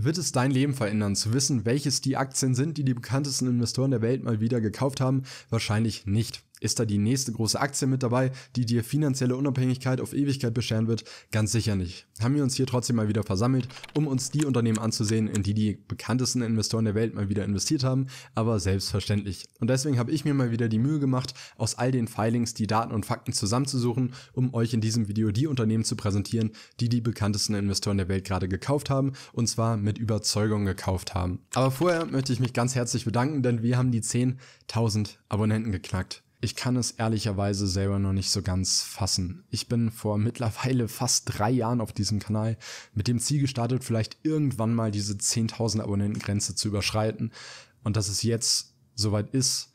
Wird es dein Leben verändern, zu wissen, welches die Aktien sind, die die bekanntesten Investoren der Welt mal wieder gekauft haben? Wahrscheinlich nicht. Ist da die nächste große Aktie mit dabei, die dir finanzielle Unabhängigkeit auf Ewigkeit bescheren wird? Ganz sicher nicht. Haben wir uns hier trotzdem mal wieder versammelt, um uns die Unternehmen anzusehen, in die die bekanntesten Investoren der Welt mal wieder investiert haben, aber selbstverständlich. Und deswegen habe ich mir mal wieder die Mühe gemacht, aus all den Filings die Daten und Fakten zusammenzusuchen, um euch in diesem Video die Unternehmen zu präsentieren, die die bekanntesten Investoren der Welt gerade gekauft haben und zwar mit Überzeugung gekauft haben. Aber vorher möchte ich mich ganz herzlich bedanken, denn wir haben die 10.000 Abonnenten geknackt. Ich kann es ehrlicherweise selber noch nicht so ganz fassen. Ich bin vor mittlerweile fast drei Jahren auf diesem Kanal mit dem Ziel gestartet, vielleicht irgendwann mal diese 10.000 Abonnentengrenze zu überschreiten. Und dass es jetzt soweit ist,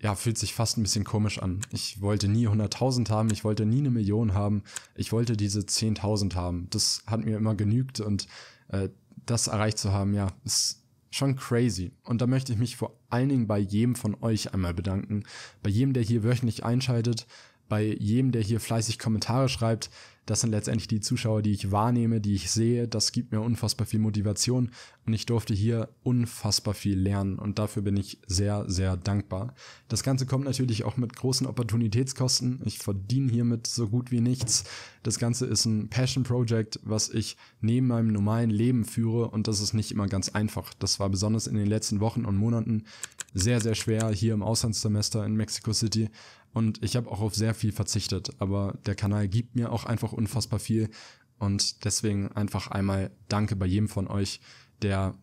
ja, fühlt sich fast ein bisschen komisch an. Ich wollte nie 100.000 haben, ich wollte nie eine Million haben, ich wollte diese 10.000 haben. Das hat mir immer genügt und äh, das erreicht zu haben, ja, ist Schon crazy. Und da möchte ich mich vor allen Dingen bei jedem von euch einmal bedanken. Bei jedem, der hier wöchentlich einschaltet, bei jedem, der hier fleißig Kommentare schreibt, das sind letztendlich die Zuschauer, die ich wahrnehme, die ich sehe. Das gibt mir unfassbar viel Motivation und ich durfte hier unfassbar viel lernen und dafür bin ich sehr, sehr dankbar. Das Ganze kommt natürlich auch mit großen Opportunitätskosten. Ich verdiene hiermit so gut wie nichts. Das Ganze ist ein Passion Project, was ich neben meinem normalen Leben führe und das ist nicht immer ganz einfach. Das war besonders in den letzten Wochen und Monaten sehr, sehr schwer hier im Auslandssemester in Mexico City. Und ich habe auch auf sehr viel verzichtet, aber der Kanal gibt mir auch einfach unfassbar viel. Und deswegen einfach einmal Danke bei jedem von euch, der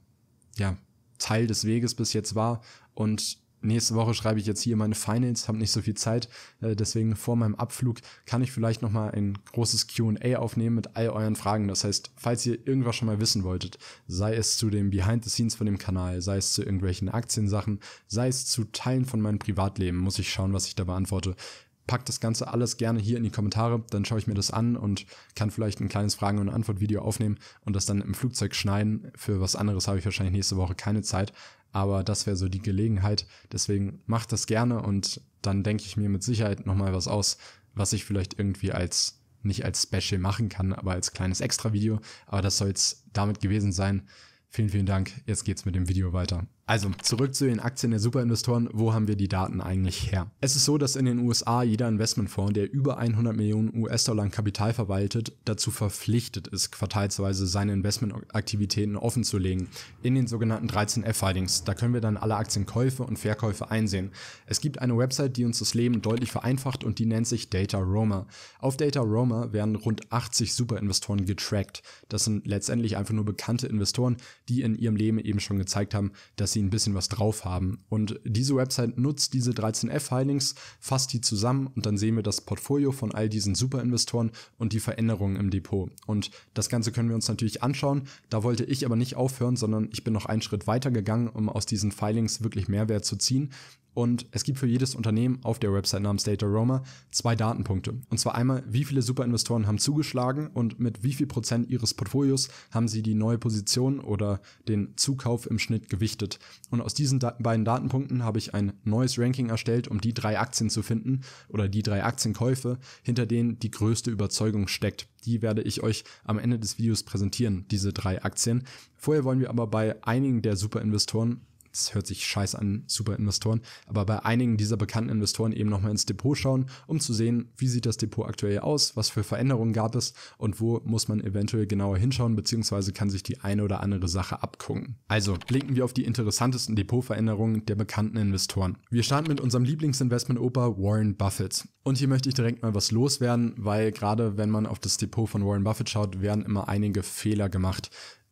ja Teil des Weges bis jetzt war und nächste Woche schreibe ich jetzt hier meine Finals, habe nicht so viel Zeit, äh, deswegen vor meinem Abflug kann ich vielleicht noch mal ein großes Q&A aufnehmen mit all euren Fragen. Das heißt, falls ihr irgendwas schon mal wissen wolltet, sei es zu dem Behind the Scenes von dem Kanal, sei es zu irgendwelchen Aktiensachen, sei es zu Teilen von meinem Privatleben, muss ich schauen, was ich da beantworte. Packt das Ganze alles gerne hier in die Kommentare, dann schaue ich mir das an und kann vielleicht ein kleines Fragen- und Antwort-Video aufnehmen und das dann im Flugzeug schneiden. Für was anderes habe ich wahrscheinlich nächste Woche keine Zeit, aber das wäre so die Gelegenheit. Deswegen macht das gerne und dann denke ich mir mit Sicherheit nochmal was aus, was ich vielleicht irgendwie als, nicht als Special machen kann, aber als kleines Extra-Video. Aber das soll jetzt damit gewesen sein. Vielen, vielen Dank. Jetzt geht's mit dem Video weiter. Also zurück zu den Aktien der Superinvestoren. Wo haben wir die Daten eigentlich her? Es ist so, dass in den USA jeder Investmentfonds, der über 100 Millionen US-Dollar an Kapital verwaltet, dazu verpflichtet ist, quartalsweise seine Investmentaktivitäten offenzulegen in den sogenannten 13F-Filings. Da können wir dann alle Aktienkäufe und Verkäufe einsehen. Es gibt eine Website, die uns das Leben deutlich vereinfacht und die nennt sich Data Roma. Auf Data Roma werden rund 80 Superinvestoren getrackt. Das sind letztendlich einfach nur bekannte Investoren, die in ihrem Leben eben schon gezeigt haben, dass sie sie ein bisschen was drauf haben. Und diese Website nutzt diese 13F-Filings, fasst die zusammen und dann sehen wir das Portfolio von all diesen Superinvestoren und die Veränderungen im Depot. Und das Ganze können wir uns natürlich anschauen. Da wollte ich aber nicht aufhören, sondern ich bin noch einen Schritt weiter gegangen, um aus diesen Filings wirklich Mehrwert zu ziehen. Und es gibt für jedes Unternehmen auf der Website namens Data Roma zwei Datenpunkte. Und zwar einmal, wie viele Superinvestoren haben zugeschlagen und mit wie viel Prozent ihres Portfolios haben sie die neue Position oder den Zukauf im Schnitt gewichtet. Und aus diesen da beiden Datenpunkten habe ich ein neues Ranking erstellt, um die drei Aktien zu finden oder die drei Aktienkäufe, hinter denen die größte Überzeugung steckt. Die werde ich euch am Ende des Videos präsentieren, diese drei Aktien. Vorher wollen wir aber bei einigen der Superinvestoren das hört sich scheiß an, super Investoren, aber bei einigen dieser bekannten Investoren eben nochmal ins Depot schauen, um zu sehen, wie sieht das Depot aktuell aus, was für Veränderungen gab es und wo muss man eventuell genauer hinschauen, beziehungsweise kann sich die eine oder andere Sache abgucken. Also blicken wir auf die interessantesten Depotveränderungen der bekannten Investoren. Wir starten mit unserem Lieblingsinvestment-Opa Warren Buffett. Und hier möchte ich direkt mal was loswerden, weil gerade wenn man auf das Depot von Warren Buffett schaut, werden immer einige Fehler gemacht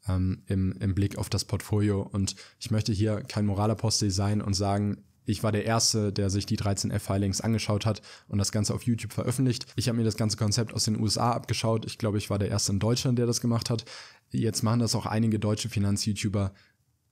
ähm, im, im Blick auf das Portfolio. Und ich möchte hier kein Moralapostel sein und sagen, ich war der Erste, der sich die 13F-Filings angeschaut hat und das Ganze auf YouTube veröffentlicht. Ich habe mir das ganze Konzept aus den USA abgeschaut. Ich glaube, ich war der Erste in Deutschland, der das gemacht hat. Jetzt machen das auch einige deutsche Finanz-YouTuber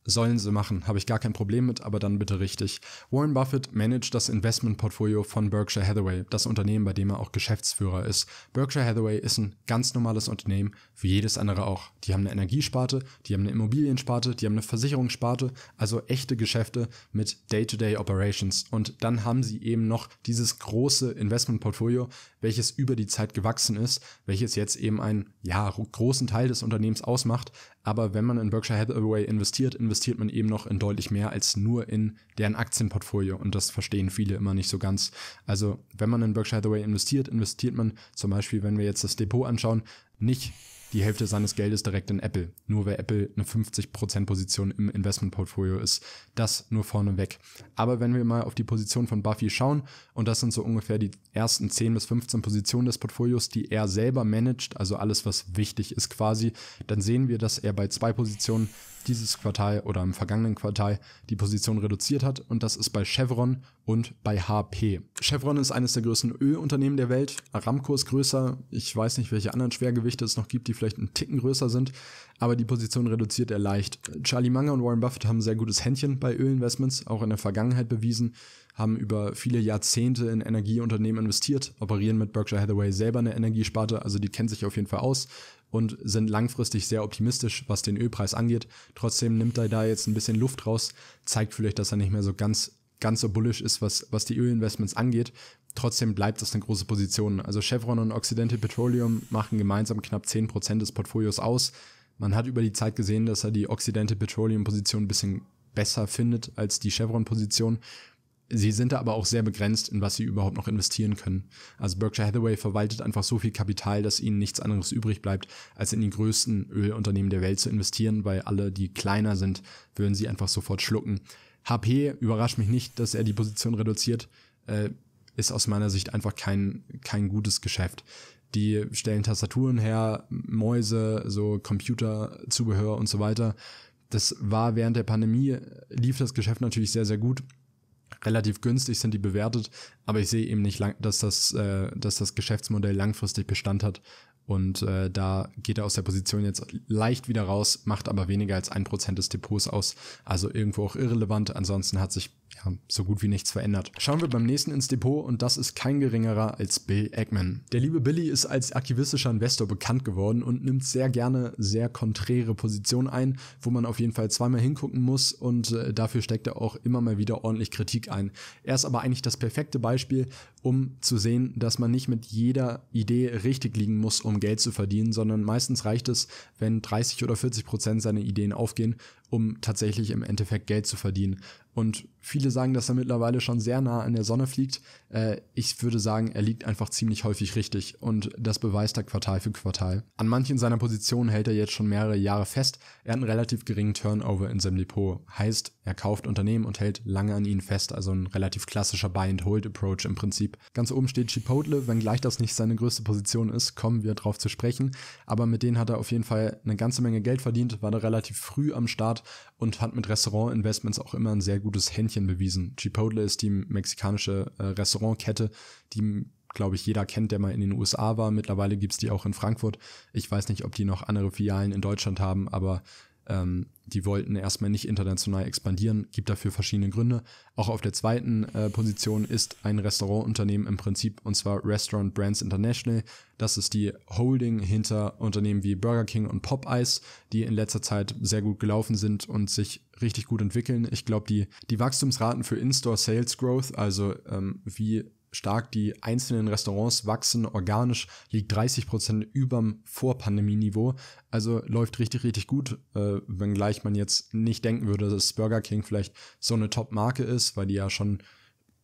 Sollen sie machen, habe ich gar kein Problem mit, aber dann bitte richtig. Warren Buffett managt das Investmentportfolio von Berkshire Hathaway, das Unternehmen, bei dem er auch Geschäftsführer ist. Berkshire Hathaway ist ein ganz normales Unternehmen, wie jedes andere auch. Die haben eine Energiesparte, die haben eine Immobiliensparte, die haben eine Versicherungssparte, also echte Geschäfte mit Day-to-Day -Day Operations. Und dann haben sie eben noch dieses große Investmentportfolio, welches über die Zeit gewachsen ist, welches jetzt eben einen ja, großen Teil des Unternehmens ausmacht, aber wenn man in Berkshire Hathaway investiert, investiert man eben noch in deutlich mehr als nur in deren Aktienportfolio. Und das verstehen viele immer nicht so ganz. Also wenn man in Berkshire Hathaway investiert, investiert man zum Beispiel, wenn wir jetzt das Depot anschauen, nicht die Hälfte seines Geldes direkt in Apple. Nur weil Apple eine 50% Position im Investmentportfolio ist. Das nur vorneweg. Aber wenn wir mal auf die Position von Buffy schauen, und das sind so ungefähr die ersten 10 bis 15 Positionen des Portfolios, die er selber managt, also alles, was wichtig ist quasi, dann sehen wir, dass er bei zwei Positionen dieses Quartal oder im vergangenen Quartal die Position reduziert hat und das ist bei Chevron und bei HP. Chevron ist eines der größten Ölunternehmen der Welt. Aramco ist größer. Ich weiß nicht, welche anderen Schwergewichte es noch gibt, die vielleicht einen Ticken größer sind, aber die Position reduziert er leicht. Charlie Munger und Warren Buffett haben ein sehr gutes Händchen bei Ölinvestments, auch in der Vergangenheit bewiesen, haben über viele Jahrzehnte in Energieunternehmen investiert, operieren mit Berkshire Hathaway selber eine Energiesparte, also die kennen sich auf jeden Fall aus, und sind langfristig sehr optimistisch, was den Ölpreis angeht. Trotzdem nimmt er da jetzt ein bisschen Luft raus, zeigt vielleicht, dass er nicht mehr so ganz, ganz so bullish ist, was, was die Ölinvestments angeht. Trotzdem bleibt das eine große Position. Also Chevron und Occidental Petroleum machen gemeinsam knapp 10% des Portfolios aus. Man hat über die Zeit gesehen, dass er die Occidental Petroleum Position ein bisschen besser findet als die Chevron Position. Sie sind da aber auch sehr begrenzt, in was sie überhaupt noch investieren können. Also Berkshire Hathaway verwaltet einfach so viel Kapital, dass ihnen nichts anderes übrig bleibt, als in die größten Ölunternehmen der Welt zu investieren, weil alle, die kleiner sind, würden sie einfach sofort schlucken. HP überrascht mich nicht, dass er die Position reduziert, äh, ist aus meiner Sicht einfach kein, kein gutes Geschäft. Die stellen Tastaturen her, Mäuse, so Computerzubehör und so weiter. Das war während der Pandemie, lief das Geschäft natürlich sehr, sehr gut relativ günstig sind die bewertet, aber ich sehe eben nicht, lang, dass, das, äh, dass das Geschäftsmodell langfristig Bestand hat. Und äh, da geht er aus der Position jetzt leicht wieder raus, macht aber weniger als 1% des Depots aus. Also irgendwo auch irrelevant. Ansonsten hat sich ja, so gut wie nichts verändert. Schauen wir beim nächsten ins Depot und das ist kein geringerer als Bill Eggman. Der liebe Billy ist als aktivistischer Investor bekannt geworden und nimmt sehr gerne sehr konträre Positionen ein, wo man auf jeden Fall zweimal hingucken muss und äh, dafür steckt er auch immer mal wieder ordentlich Kritik ein. Er ist aber eigentlich das perfekte Beispiel, um zu sehen, dass man nicht mit jeder Idee richtig liegen muss, um Geld zu verdienen, sondern meistens reicht es, wenn 30 oder 40 Prozent seiner Ideen aufgehen um tatsächlich im Endeffekt Geld zu verdienen. Und viele sagen, dass er mittlerweile schon sehr nah an der Sonne fliegt. Äh, ich würde sagen, er liegt einfach ziemlich häufig richtig und das beweist er Quartal für Quartal. An manchen seiner Positionen hält er jetzt schon mehrere Jahre fest. Er hat einen relativ geringen Turnover in seinem Depot. Heißt, er kauft Unternehmen und hält lange an ihnen fest, also ein relativ klassischer Buy-and-Hold-Approach im Prinzip. Ganz oben steht Chipotle, wenngleich das nicht seine größte Position ist, kommen wir darauf zu sprechen. Aber mit denen hat er auf jeden Fall eine ganze Menge Geld verdient, war da relativ früh am Start Art und hat mit Restaurant-Investments auch immer ein sehr gutes Händchen bewiesen. Chipotle ist die mexikanische äh, Restaurantkette, die glaube ich, jeder kennt, der mal in den USA war. Mittlerweile gibt es die auch in Frankfurt. Ich weiß nicht, ob die noch andere Filialen in Deutschland haben, aber ähm, die wollten erstmal nicht international expandieren, gibt dafür verschiedene Gründe. Auch auf der zweiten äh, Position ist ein Restaurantunternehmen im Prinzip, und zwar Restaurant Brands International. Das ist die Holding hinter Unternehmen wie Burger King und Popeyes, die in letzter Zeit sehr gut gelaufen sind und sich richtig gut entwickeln. Ich glaube, die, die Wachstumsraten für In-Store Sales Growth, also ähm, wie stark. Die einzelnen Restaurants wachsen organisch, liegt 30 Prozent überm Vorpandemieniveau. Also läuft richtig, richtig gut, äh, wenngleich man jetzt nicht denken würde, dass Burger King vielleicht so eine Top-Marke ist, weil die ja schon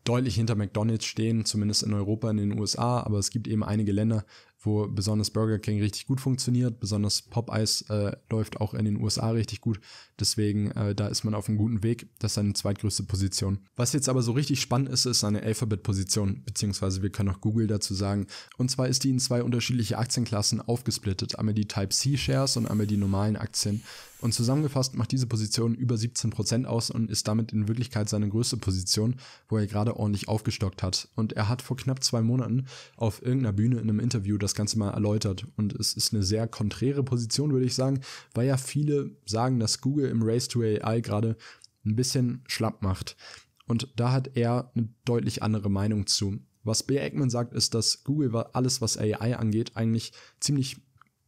deutlich hinter McDonald's stehen, zumindest in Europa, in den USA, aber es gibt eben einige Länder, wo besonders Burger King richtig gut funktioniert, besonders Popeyes äh, läuft auch in den USA richtig gut. Deswegen, äh, da ist man auf einem guten Weg. Das ist seine zweitgrößte Position. Was jetzt aber so richtig spannend ist, ist seine Alphabet-Position, beziehungsweise wir können auch Google dazu sagen. Und zwar ist die in zwei unterschiedliche Aktienklassen aufgesplittet. Einmal die Type-C-Shares und einmal die normalen Aktien. Und zusammengefasst macht diese Position über 17% Prozent aus und ist damit in Wirklichkeit seine größte Position, wo er gerade ordentlich aufgestockt hat. Und er hat vor knapp zwei Monaten auf irgendeiner Bühne in einem Interview das Ganze mal erläutert. Und es ist eine sehr konträre Position, würde ich sagen, weil ja viele sagen, dass Google im Race to AI gerade ein bisschen schlapp macht. Und da hat er eine deutlich andere Meinung zu. Was Bill Eggman sagt, ist, dass Google alles, was AI angeht, eigentlich ziemlich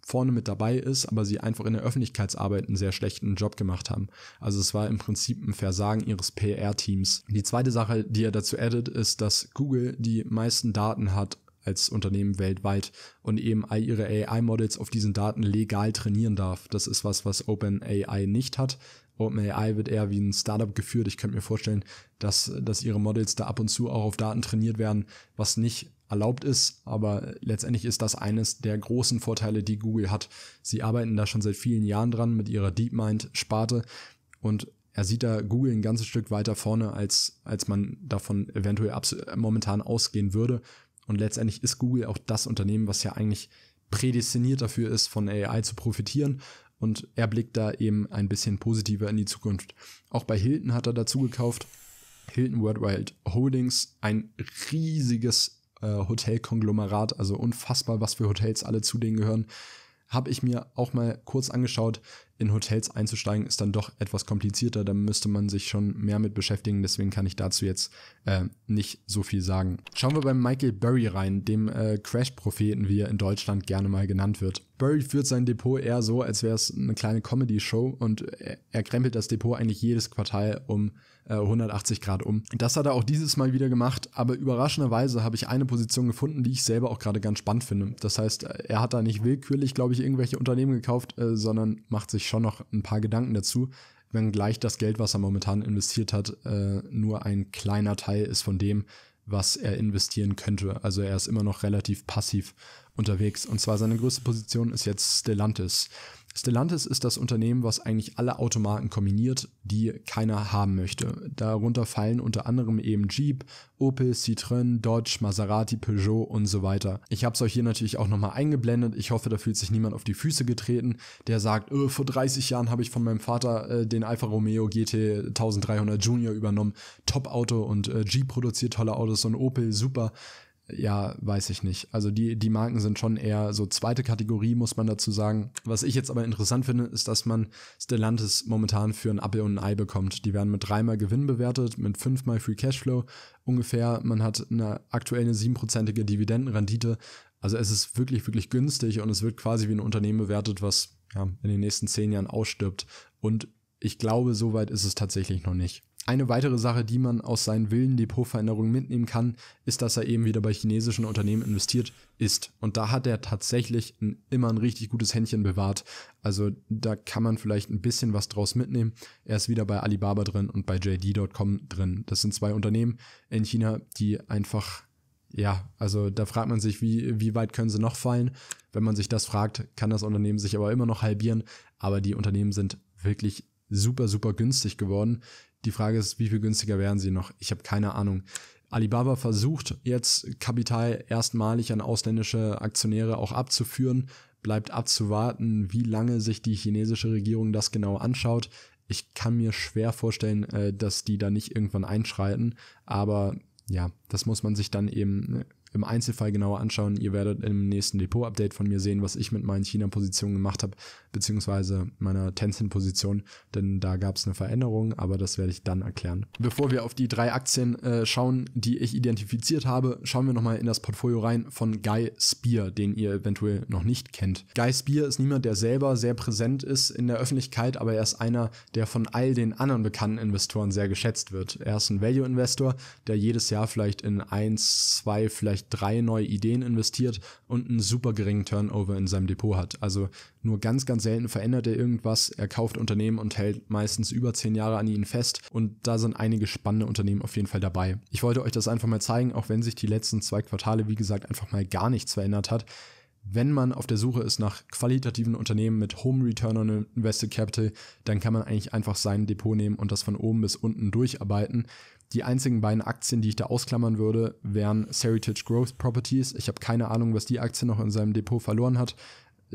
vorne mit dabei ist, aber sie einfach in der Öffentlichkeitsarbeit einen sehr schlechten Job gemacht haben. Also es war im Prinzip ein Versagen ihres PR-Teams. Die zweite Sache, die er dazu addet, ist, dass Google die meisten Daten hat als Unternehmen weltweit und eben all ihre AI-Models auf diesen Daten legal trainieren darf. Das ist was, was OpenAI nicht hat. OpenAI wird eher wie ein Startup geführt. Ich könnte mir vorstellen, dass, dass ihre Models da ab und zu auch auf Daten trainiert werden, was nicht erlaubt ist. Aber letztendlich ist das eines der großen Vorteile, die Google hat. Sie arbeiten da schon seit vielen Jahren dran mit ihrer DeepMind-Sparte und er sieht da Google ein ganzes Stück weiter vorne, als, als man davon eventuell momentan ausgehen würde. Und letztendlich ist Google auch das Unternehmen, was ja eigentlich prädestiniert dafür ist, von AI zu profitieren. Und er blickt da eben ein bisschen positiver in die Zukunft. Auch bei Hilton hat er dazu gekauft. Hilton Worldwide Holdings, ein riesiges äh, Hotelkonglomerat, also unfassbar, was für Hotels alle zu denen gehören, habe ich mir auch mal kurz angeschaut in Hotels einzusteigen ist dann doch etwas komplizierter. Da müsste man sich schon mehr mit beschäftigen. Deswegen kann ich dazu jetzt äh, nicht so viel sagen. Schauen wir bei Michael Burry rein, dem äh, Crash-Propheten, wie er in Deutschland gerne mal genannt wird. Burry führt sein Depot eher so, als wäre es eine kleine Comedy-Show und er, äh, er, krempelt das Depot eigentlich jedes Quartal um äh, 180 Grad um. Das hat er auch dieses Mal wieder gemacht, aber überraschenderweise habe ich eine Position gefunden, die ich selber auch gerade ganz spannend finde. Das heißt, äh, er hat da nicht willkürlich, glaube ich, irgendwelche Unternehmen gekauft, äh, sondern macht sich schon noch ein paar Gedanken dazu, wenngleich das Geld, was er momentan investiert hat, äh, nur ein kleiner Teil ist von dem, was er investieren könnte. Also er ist immer noch relativ passiv unterwegs. Und zwar seine größte Position ist jetzt Stellantis. Stellantis ist das Unternehmen, was eigentlich alle Automarken kombiniert, die keiner haben möchte. Darunter fallen unter anderem eben Jeep, Opel, Citroën, Dodge, Maserati, Peugeot und so weiter. Ich habe es euch hier natürlich auch nochmal eingeblendet. Ich hoffe, da fühlt sich niemand auf die Füße getreten, der sagt, öh, vor 30 Jahren habe ich von meinem Vater äh, den Alfa Romeo GT 1300 Junior übernommen. Top-Auto und äh, Jeep produziert tolle Autos und Opel super ja, weiß ich nicht. Also die, die Marken sind schon eher so zweite Kategorie, muss man dazu sagen. Was ich jetzt aber interessant finde, ist, dass man Stellantis momentan für ein Apple und ein Ei bekommt. Die werden mit dreimal Gewinn bewertet, mit fünfmal Free Cashflow ungefähr. Man hat eine aktuelle siebenprozentige Dividendenrendite. Also es ist wirklich, wirklich günstig und es wird quasi wie ein Unternehmen bewertet, was ja, in den nächsten zehn Jahren ausstirbt. Und ich glaube, so weit ist es tatsächlich noch nicht. Eine weitere Sache, die man aus seinen wilden Depotveränderungen mitnehmen kann, ist, dass er eben wieder bei chinesischen Unternehmen investiert ist. Und da hat er tatsächlich ein, immer ein richtig gutes Händchen bewahrt. Also da kann man vielleicht ein bisschen was draus mitnehmen. Er ist wieder bei Alibaba drin und bei JD.com drin. Das sind zwei Unternehmen in China, die einfach, ja, also da fragt man sich, wie, wie weit können sie noch fallen? Wenn man sich das fragt, kann das Unternehmen sich aber immer noch halbieren. Aber die Unternehmen sind wirklich super, super günstig geworden. Die Frage ist, wie viel günstiger werden sie noch? Ich habe keine Ahnung. Alibaba versucht jetzt Kapital erstmalig an ausländische Aktionäre auch abzuführen. Bleibt abzuwarten, wie lange sich die chinesische Regierung das genau anschaut. Ich kann mir schwer vorstellen, äh, dass die da nicht irgendwann einschreiten. Aber ja, das muss man sich dann eben äh, im Einzelfall genauer anschauen. Ihr werdet im nächsten Depot-Update von mir sehen, was ich mit meinen China-Positionen gemacht habe, beziehungsweise meiner Tencent-Position, denn da gab es eine Veränderung, aber das werde ich dann erklären. Bevor wir auf die drei Aktien äh, schauen, die ich identifiziert habe, schauen wir nochmal in das Portfolio rein von Guy Spear, den ihr eventuell noch nicht kennt. Guy Spear ist niemand, der selber sehr präsent ist in der Öffentlichkeit, aber er ist einer, der von all den anderen bekannten Investoren sehr geschätzt wird. Er ist ein Value-Investor, der jedes Jahr vielleicht in eins, zwei, vielleicht vielleicht drei neue Ideen investiert und einen super geringen Turnover in seinem Depot hat. Also nur ganz, ganz selten verändert er irgendwas. Er kauft Unternehmen und hält meistens über zehn Jahre an ihnen fest. Und da sind einige spannende Unternehmen auf jeden Fall dabei. Ich wollte euch das einfach mal zeigen, auch wenn sich die letzten zwei Quartale, wie gesagt, einfach mal gar nichts verändert hat wenn man auf der Suche ist nach qualitativen Unternehmen mit Home Return on Invested Capital, dann kann man eigentlich einfach sein Depot nehmen und das von oben bis unten durcharbeiten. Die einzigen beiden Aktien, die ich da ausklammern würde, wären Seritage Growth Properties. Ich habe keine Ahnung, was die Aktie noch in seinem Depot verloren hat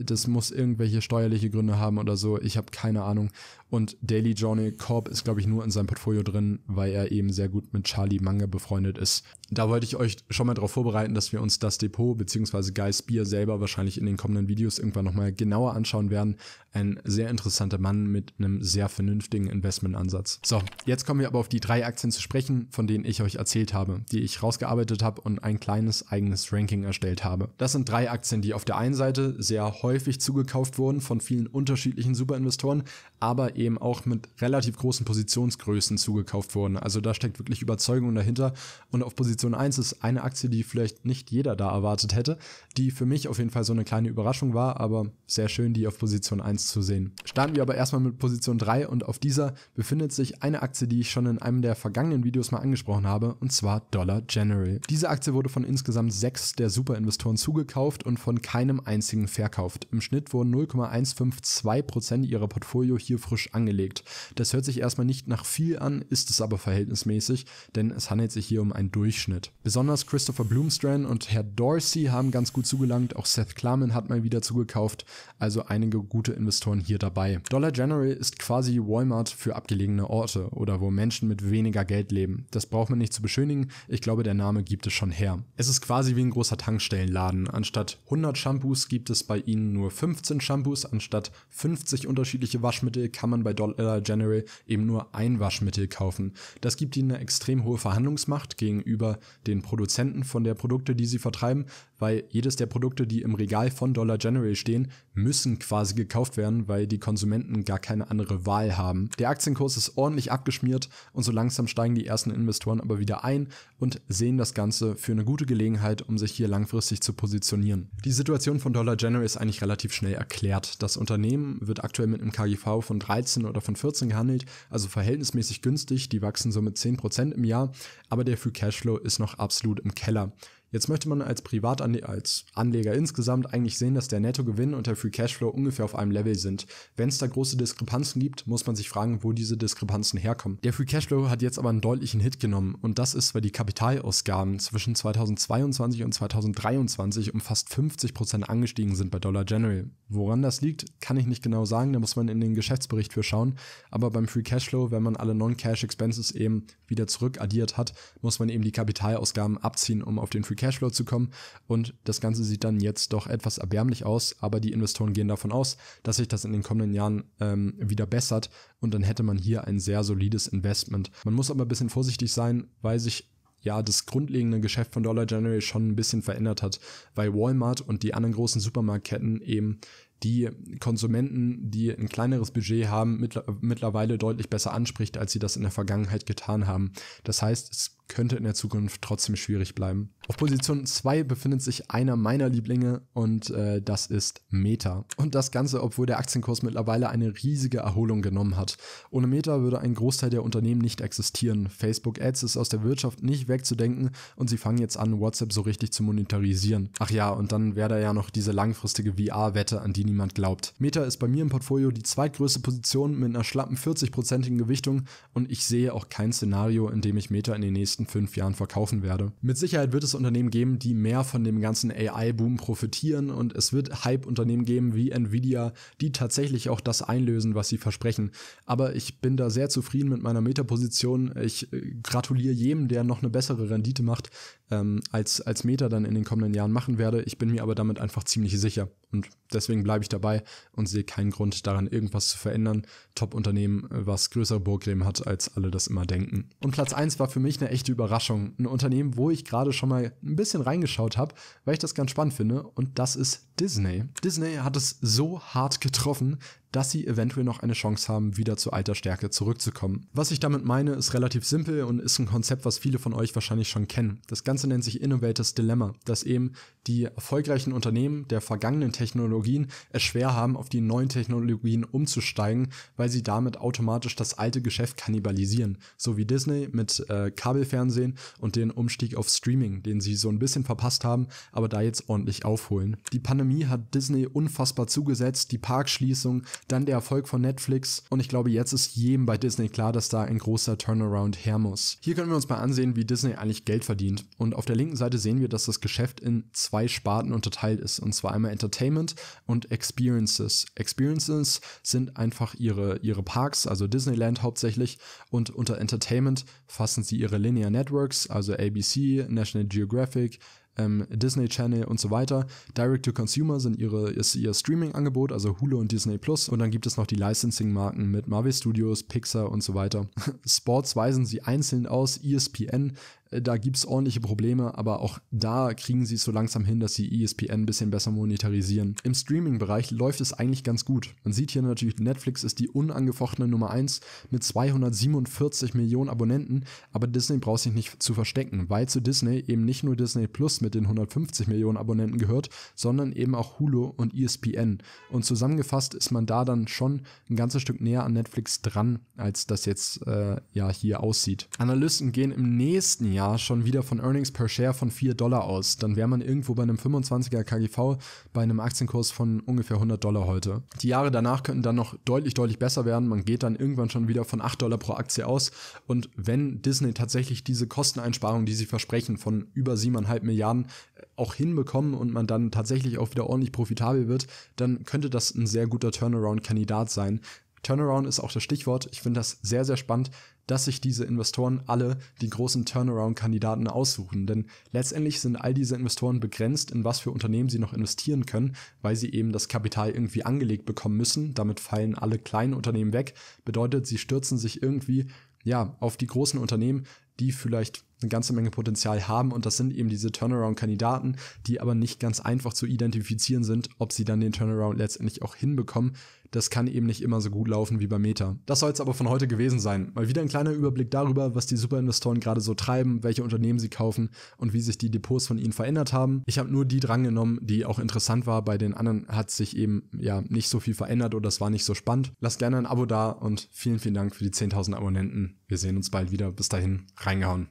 das muss irgendwelche steuerliche Gründe haben oder so. Ich habe keine Ahnung. Und Daily Journal Corp ist, glaube ich, nur in seinem Portfolio drin, weil er eben sehr gut mit Charlie Manga befreundet ist. Da wollte ich euch schon mal darauf vorbereiten, dass wir uns das Depot bzw. Guys Bier selber wahrscheinlich in den kommenden Videos irgendwann nochmal genauer anschauen werden. Ein sehr interessanter Mann mit einem sehr vernünftigen Investmentansatz. So, jetzt kommen wir aber auf die drei Aktien zu sprechen, von denen ich euch erzählt habe, die ich rausgearbeitet habe und ein kleines eigenes Ranking erstellt habe. Das sind drei Aktien, die auf der einen Seite sehr häufig häufig zugekauft wurden von vielen unterschiedlichen Superinvestoren, aber eben auch mit relativ großen Positionsgrößen zugekauft wurden. Also da steckt wirklich Überzeugung dahinter. Und auf Position 1 ist eine Aktie, die vielleicht nicht jeder da erwartet hätte, die für mich auf jeden Fall so eine kleine Überraschung war, aber sehr schön, die auf Position 1 zu sehen. Starten wir aber erstmal mit Position 3 und auf dieser befindet sich eine Aktie, die ich schon in einem der vergangenen Videos mal angesprochen habe, und zwar Dollar General. Diese Aktie wurde von insgesamt sechs der Superinvestoren zugekauft und von keinem einzigen verkauft gekauft. Im Schnitt wurden 0,152% ihrer Portfolio hier frisch angelegt. Das hört sich erstmal nicht nach viel an, ist es aber verhältnismäßig, denn es handelt sich hier um einen Durchschnitt. Besonders Christopher Bloomstrand und Herr Dorsey haben ganz gut zugelangt, auch Seth Klarman hat mal wieder zugekauft, also einige gute Investoren hier dabei. Dollar General ist quasi Walmart für abgelegene Orte oder wo Menschen mit weniger Geld leben. Das braucht man nicht zu beschönigen, ich glaube der Name gibt es schon her. Es ist quasi wie ein großer Tankstellenladen, anstatt 100 Shampoos gibt es bei ihnen verdienen nur 15 Shampoos anstatt 50 unterschiedliche Waschmittel, kann man bei Dollar General eben nur ein Waschmittel kaufen. Das gibt ihnen eine extrem hohe Verhandlungsmacht gegenüber den Produzenten von der Produkte, die sie vertreiben, weil jedes der Produkte, die im Regal von Dollar General stehen, müssen quasi gekauft werden, weil die Konsumenten gar keine andere Wahl haben. Der Aktienkurs ist ordentlich abgeschmiert und so langsam steigen die ersten Investoren aber wieder ein und sehen das Ganze für eine gute Gelegenheit, um sich hier langfristig zu positionieren. Die Situation von Dollar General ist eigentlich relativ schnell erklärt. Das Unternehmen wird aktuell mit einem KGV von 13 oder von 14 gehandelt, also verhältnismäßig günstig, die wachsen so mit 10% im Jahr, aber der Free Cashflow ist noch absolut im Keller. Jetzt möchte man als Privatanleger als Anleger insgesamt eigentlich sehen, dass der Nettogewinn und der Free Cashflow ungefähr auf einem Level sind. Wenn es da große Diskrepanzen gibt, muss man sich fragen, wo diese Diskrepanzen herkommen. Der Free Cashflow hat jetzt aber einen deutlichen Hit genommen und das ist, weil die Kapitalausgaben zwischen 2022 und 2023 um fast 50% angestiegen sind bei Dollar General. Woran das liegt, kann ich nicht genau sagen, da muss man in den Geschäftsbericht für schauen, aber beim Free Cashflow, wenn man alle Non-Cash Expenses eben wieder zurückaddiert hat, muss man eben die Kapitalausgaben abziehen, um auf den Free Cashflow zu kommen. Und das Ganze sieht dann jetzt doch etwas erbärmlich aus, aber die Investoren gehen davon aus, dass sich das in den kommenden Jahren ähm, wieder bessert und dann hätte man hier ein sehr solides Investment. Man muss aber ein bisschen vorsichtig sein, weil sich ja, das grundlegende Geschäft von Dollar General schon ein bisschen verändert hat, weil Walmart und die anderen großen Supermarktketten eben die Konsumenten, die ein kleineres Budget haben, mittlerweile deutlich besser anspricht, als sie das in der Vergangenheit getan haben. Das heißt, es könnte in der Zukunft trotzdem schwierig bleiben. Auf Position 2 befindet sich einer meiner Lieblinge und äh, das ist Meta. Und das Ganze, obwohl der Aktienkurs mittlerweile eine riesige Erholung genommen hat. Ohne Meta würde ein Großteil der Unternehmen nicht existieren. Facebook Ads ist aus der Wirtschaft nicht wegzudenken und sie fangen jetzt an, WhatsApp so richtig zu monetarisieren. Ach ja, und dann wäre da ja noch diese langfristige VR-Wette, an die niemand glaubt. Meta ist bei mir im Portfolio die zweitgrößte Position mit einer schlappen 40-prozentigen Gewichtung und ich sehe auch kein Szenario, in dem ich Meta in den nächsten nächsten fünf Jahren verkaufen werde. Mit Sicherheit wird es Unternehmen geben, die mehr von dem ganzen AI-Boom profitieren und es wird Hype-Unternehmen geben wie Nvidia, die tatsächlich auch das einlösen, was sie versprechen. Aber ich bin da sehr zufrieden mit meiner Meta-Position. Ich äh, gratuliere jedem, der noch eine bessere Rendite macht, ähm, als, als Meta dann in den kommenden Jahren machen werde. Ich bin mir aber damit einfach ziemlich sicher. Und deswegen bleibe ich dabei und sehe keinen Grund daran, irgendwas zu verändern. Top-Unternehmen, äh, was größere Burgläden hat, als alle das immer denken. Und Platz 1 war für mich eine echte Überraschung. Ein Unternehmen, wo ich gerade schon mal ein bisschen reingeschaut habe, weil ich das ganz spannend finde. Und das ist Disney. Disney hat es so hart getroffen, dass sie eventuell noch eine Chance haben, wieder zu alter Stärke zurückzukommen. Was ich damit meine, ist relativ simpel und ist ein Konzept, was viele von euch wahrscheinlich schon kennen. Das Ganze nennt sich Innovators Dilemma, dass eben die erfolgreichen Unternehmen der vergangenen Technologien es schwer haben, auf die neuen Technologien umzusteigen, weil sie damit automatisch das alte Geschäft kannibalisieren. So wie Disney mit äh, Kabelfernsehen und den Umstieg auf Streaming, den sie so ein bisschen verpasst haben, aber da jetzt ordentlich aufholen. Die Pandemie hat Disney unfassbar zugesetzt, die Parkschließung, dann der Erfolg von Netflix und ich glaube, jetzt ist jedem bei Disney klar, dass da ein großer Turnaround her muss. Hier können wir uns mal ansehen, wie Disney eigentlich Geld verdient und auf der linken Seite sehen wir, dass das Geschäft in zwei Sparten unterteilt ist und zwar einmal Entertainment und Experiences. Experiences sind einfach ihre, ihre Parks, also Disneyland hauptsächlich und unter Entertainment fassen sie ihre Linear Networks, also ABC, National Geographic, ähm, Disney Channel und so weiter. Direct to Consumer sind ihre, ist ihr Streaming-Angebot, also Hulu und Disney Plus. Und dann gibt es noch die Licensing-Marken mit Marvel Studios, Pixar und so weiter. Sports weisen sie einzeln aus, ESPN, äh, da gibt es ordentliche Probleme, aber auch da kriegen sie es so langsam hin, dass sie ESPN ein bisschen besser monetarisieren. Im Streaming-Bereich läuft es eigentlich ganz gut. Man sieht hier natürlich, Netflix ist die unangefochtene Nummer 1 mit 247 Millionen Abonnenten, aber Disney braucht sich nicht zu verstecken, weil zu Disney eben nicht nur Disney Plus mit den 150 Millionen Abonnenten gehört, sondern eben auch Hulu und ESPN. Und zusammengefasst ist man da dann schon ein ganzes Stück näher an Netflix dran, als das jetzt äh, ja hier aussieht. Analysten gehen im nächsten Jahr Jahr schon wieder von Earnings per Share von 4 Dollar aus. Dann wäre man irgendwo bei einem 25er KGV bei einem Aktienkurs von ungefähr 100 Dollar heute. Die Jahre danach könnten dann noch deutlich, deutlich besser werden. Man geht dann irgendwann schon wieder von 8 Dollar pro Aktie aus. Und wenn Disney tatsächlich diese Kosteneinsparung, die sie versprechen, von über 7,5 Milliarden äh, auch hinbekommen und man dann tatsächlich auch wieder ordentlich profitabel wird, dann könnte das ein sehr guter Turnaround-Kandidat sein. Turnaround ist auch das Stichwort. Ich finde das sehr, sehr spannend dass sich diese Investoren alle die großen Turnaround-Kandidaten aussuchen. Denn letztendlich sind all diese Investoren begrenzt, in was für Unternehmen sie noch investieren können, weil sie eben das Kapital irgendwie angelegt bekommen müssen. Damit fallen alle kleinen Unternehmen weg. Bedeutet, sie stürzen sich irgendwie ja, auf die großen Unternehmen, die vielleicht eine ganze Menge Potenzial haben und das sind eben diese Turnaround-Kandidaten, die aber nicht ganz einfach zu identifizieren sind, ob sie dann den Turnaround letztendlich auch hinbekommen. Das kann eben nicht immer so gut laufen wie bei Meta. Das soll es aber von heute gewesen sein. Mal wieder ein kleiner Überblick darüber, was die Superinvestoren gerade so treiben, welche Unternehmen sie kaufen und wie sich die Depots von ihnen verändert haben. Ich habe nur die drangenommen, die auch interessant war. Bei den anderen hat sich eben ja nicht so viel verändert oder es war nicht so spannend. Lasst gerne ein Abo da und vielen, vielen Dank für die 10.000 Abonnenten. Wir sehen uns bald wieder. Bis dahin. trenger han